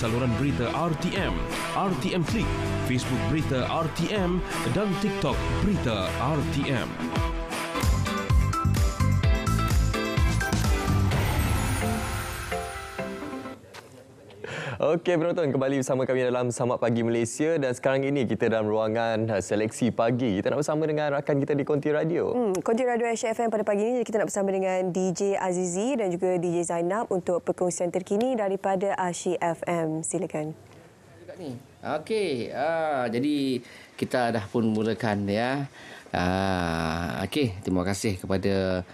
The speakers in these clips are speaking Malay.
saluran berita RTM, RTM Flick, Facebook Berita RTM dan TikTok Berita RTM. RTM. Okey penonton kembali bersama kami dalam Samak Pagi Malaysia dan sekarang ini kita dalam ruangan eh, seleksi pagi. Kita nak bersama dengan rakan kita di Konti Radio. Hmm, Konti Radio HFM pada pagi ini kita nak bersama dengan DJ Azizi dan juga DJ Zainab untuk perkongsian terkini daripada Ashi FM. Silakan. Okey, uh, jadi kita dah pun mulakan ya. Uh, Okey, terima kasih kepada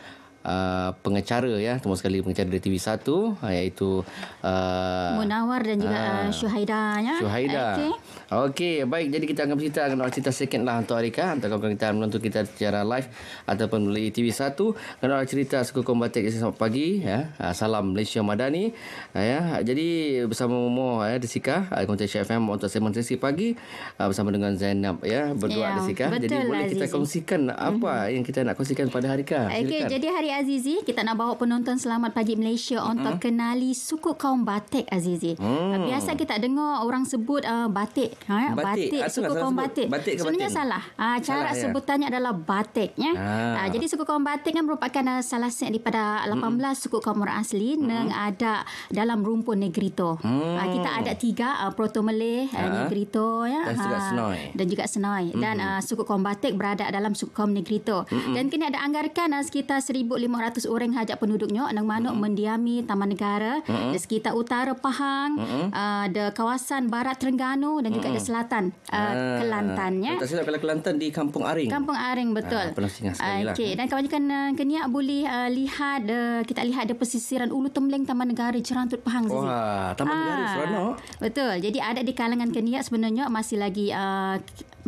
uh, pengecara ya semua sekali pengecara dari TV1 uh, iaitu uh, Munawar dan juga ah, uh, Syuhaida ya. Syuhaida. Okey. Okay, baik jadi kita akan bercerita akan cerita second lah untuk Arika untuk kau kita menonton kita secara live ataupun melalui TV1 kena cerita suku kombatik esok pagi ya. Ah, salam Malaysia Madani ah, ya. Jadi bersama Momo ya Desika Kontes FM untuk segmen sesi pagi bersama dengan Zainab ya berdua yeah, Desika. Jadi boleh lah, kita kongsikan apa mhm. yang kita nak kongsikan pada Arika. Okey, jadi hari Azizi, kita nak bawa penonton Selamat Pagi Malaysia mm-hmm. untuk kenali suku kaum Batik Azizi. Hmm. Biasa kita dengar orang sebut uh, Batik, ha? Batik, ah, Batik lah suku kaum Batik. batik ke Sebenarnya batik? salah. Uh, cara salah, ya. sebutannya ya? adalah Batik ya. Ah. Uh, jadi suku kaum Batik kan merupakan uh, salah satu daripada 18 mm-hmm. suku kaum orang asli mm-hmm. yang ada dalam rumpun Negrito. Mm. Uh, kita ada tiga uh, Proto Melih, uh, Negrito ya. Dan juga Senoi. dan juga Senoi mm-hmm. dan uh, suku kaum Batik berada dalam suku kaum Negrito. Mm-hmm. Dan kini ada anggarkan uh, sekitar 500 orang hajat penduduknya nang mana mm-hmm. mendiami taman negara mm-hmm. di sekitar utara Pahang ada mm-hmm. uh, kawasan barat Terengganu dan juga mm-hmm. di selatan uh, ah, Kelantan ya tak silap kalau Kelantan di Kampung Aring Kampung Aring betul ah, pernah singgah sekali okay. lah dan kebanyakan uh, kena boleh uh, lihat uh, kita lihat ada pesisiran ulu temleng taman negara Cerantut Pahang Zizi. wah taman Negara negara ah, seronok betul jadi ada di kalangan kena sebenarnya masih lagi uh,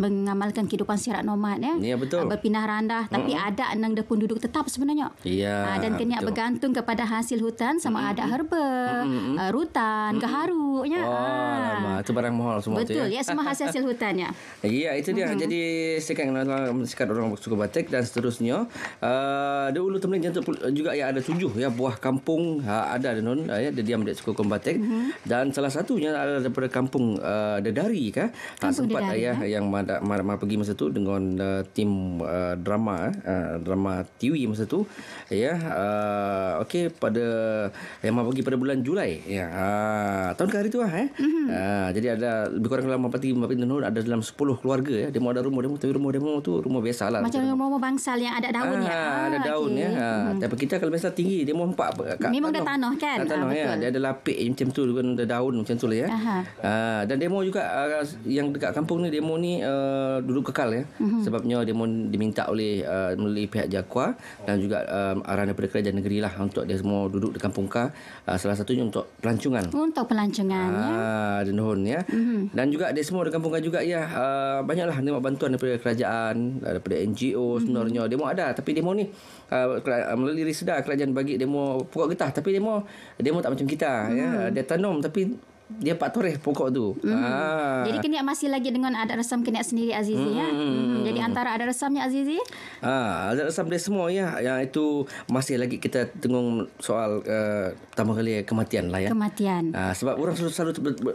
mengamalkan kehidupan syarat nomad ya. Ya betul. Berpindah randah tapi hmm. ada nang de penduduk tetap sebenarnya. Ya. Ah, dan kena bergantung kepada hasil hutan sama hmm. ada herba, hmm. rutan, hmm. geharunya. Oh, ah. itu barang mahal semua ya. betul, tu. Betul ya. ya semua hasil-hasil hutan ya. Iya itu dia. Hmm. Jadi sekarang sekat orang suku Batik dan seterusnya. Uh, ada temen jantung juga ya ada tujuh ya buah kampung ha, ada ada non ya dia diam dekat suku Kombatek hmm. dan salah satunya adalah daripada kampung uh, Dedari kah? Ha, kampung ha, sempat, Dedari, ya, ya. yang Mar Mar Mar pergi masa tu dengan uh, tim uh, drama eh. uh, drama TV masa tu ya yeah, uh, okey pada yang mah pergi pada bulan Julai ya yeah, uh, tahun ke hari tu lah eh mm-hmm. uh, jadi ada lebih kurang dalam apa tiga empat ada dalam sepuluh keluarga ya demo ada rumah dia tapi rumah demo tu rumah biasa lah macam, macam rumah bangsal yang ada daun ah, ya ah, ada daun okay. ya uh, mm-hmm. tapi kita kalau biasa tinggi dia demo empat kat memang tanah, dah tanah kan dah tanah ah, ya dia ada lapik macam tu dengan daun macam tu lah ya uh, dan demo juga uh, yang dekat kampung ni demo ni uh, Uh, duduk kekal ya mm-hmm. sebabnya dia mohon diminta oleh uh, melalui pihak JAKWA dan juga um, arahan daripada kerajaan negeri lah untuk dia semua duduk di kampung ka uh, salah satunya untuk pelancongan untuk pelancongan uh, ya ah, dan nuhun ya mm-hmm. dan juga dia semua di kampung ka juga ya uh, banyaklah nerima bantuan daripada kerajaan daripada NGO mhm. sebenarnya mm-hmm. mau ada tapi dia demo ni uh, melalui risda kerajaan bagi dia mau pokok getah tapi dia mau dia mau tak macam kita mm-hmm. ya mhm. dia tanam tapi dia pak toreh pokok tu. Hmm. Ah. Jadi kena masih lagi dengan adat resam kena sendiri Azizi ya? hmm. ya. Hmm. Jadi antara adat resamnya Azizi? Ah, adat resam dia semua ya. Yang itu masih lagi kita tengok soal uh, kali kematian lah ya. Kematian. Ah, sebab orang selalu, selalu,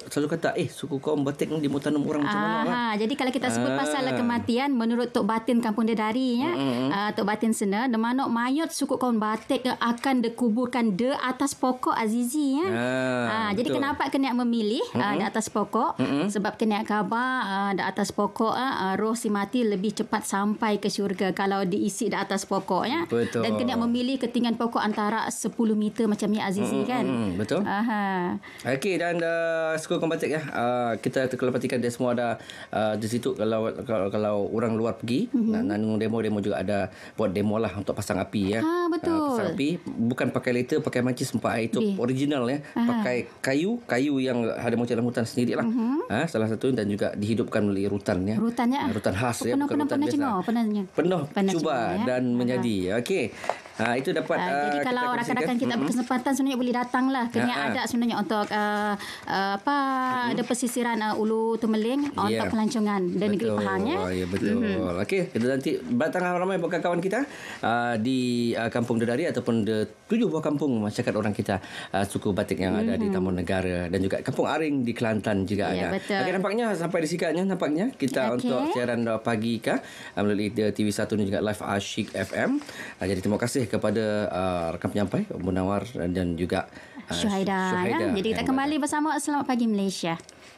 selalu kata eh suku kaum batik di mutanum orang macam ah, mana. Ah. Jadi kalau kita sebut ah. pasal lah kematian menurut Tok Batin Kampung Dedari ya. Hmm. Uh, Tok Batin sana de mana mayat suku kaum batik akan dikuburkan de atas pokok Azizi ya. Ah, ah, jadi kenapa kena memilih mm-hmm. uh, di atas pokok mm-hmm. sebab kena khabar uh, di atas pokok uh, roh si mati lebih cepat sampai ke syurga kalau diisi di atas pokok ya. Betul. Dan kena memilih ketinggian pokok antara 10 meter macam ni Azizi mm-hmm. kan. Betul. Aha. Okey dan uh, skor kompetitif ya. Uh, kita kalau perhatikan dia semua ada uh, di situ kalau, kalau kalau orang luar pergi mm-hmm. nak, nak demo-demo juga ada buat demo lah untuk pasang api ya. Ha betul. Uh, pasang api bukan pakai lighter pakai macam sempat itu original ya. Aha. Pakai kayu, kayu yang yang ada macam dalam hutan sendiri lah. Mm-hmm. Ha, salah satu dan juga dihidupkan melalui rutan ya. Rutan Rutannya. Ha, rutan khas ya. Oh, penuh, penuh, penuh cengok, penuhnya. Penuh, penuh cuba ya. dan menjadi. Okey. Ha, itu dapat uh, Jadi uh, kalau rakan-rakan kita mm-hmm. berkesempatan sebenarnya boleh datang lah. Ha, Kena uh ada sebenarnya untuk uh, uh, apa uh ada pesisiran uh, Ulu Tumeling yeah. untuk pelancongan dan negeri Pahang ya. Ya betul. Mm-hmm. Okey, kita nanti datang ramai bukan kawan kita uh, di uh, Kampung Dedari ataupun de tujuh buah kampung masyarakat orang kita uh, suku Batik yang mm-hmm. ada di mhm. Taman Negara dan juga dekat Kampung Aring di Kelantan juga ya, Angah. Betul. Okay, nampaknya sampai di sikatnya nampaknya kita okay. untuk siaran pagi kah, melalui TV1 dan juga Live Ashik FM. Uh, ah, jadi terima kasih kepada uh, ah, rakan penyampai Munawar dan juga uh, ah, Syuhaida. Syuhaida. Ya. Jadi kita kembali bersama selamat pagi Malaysia.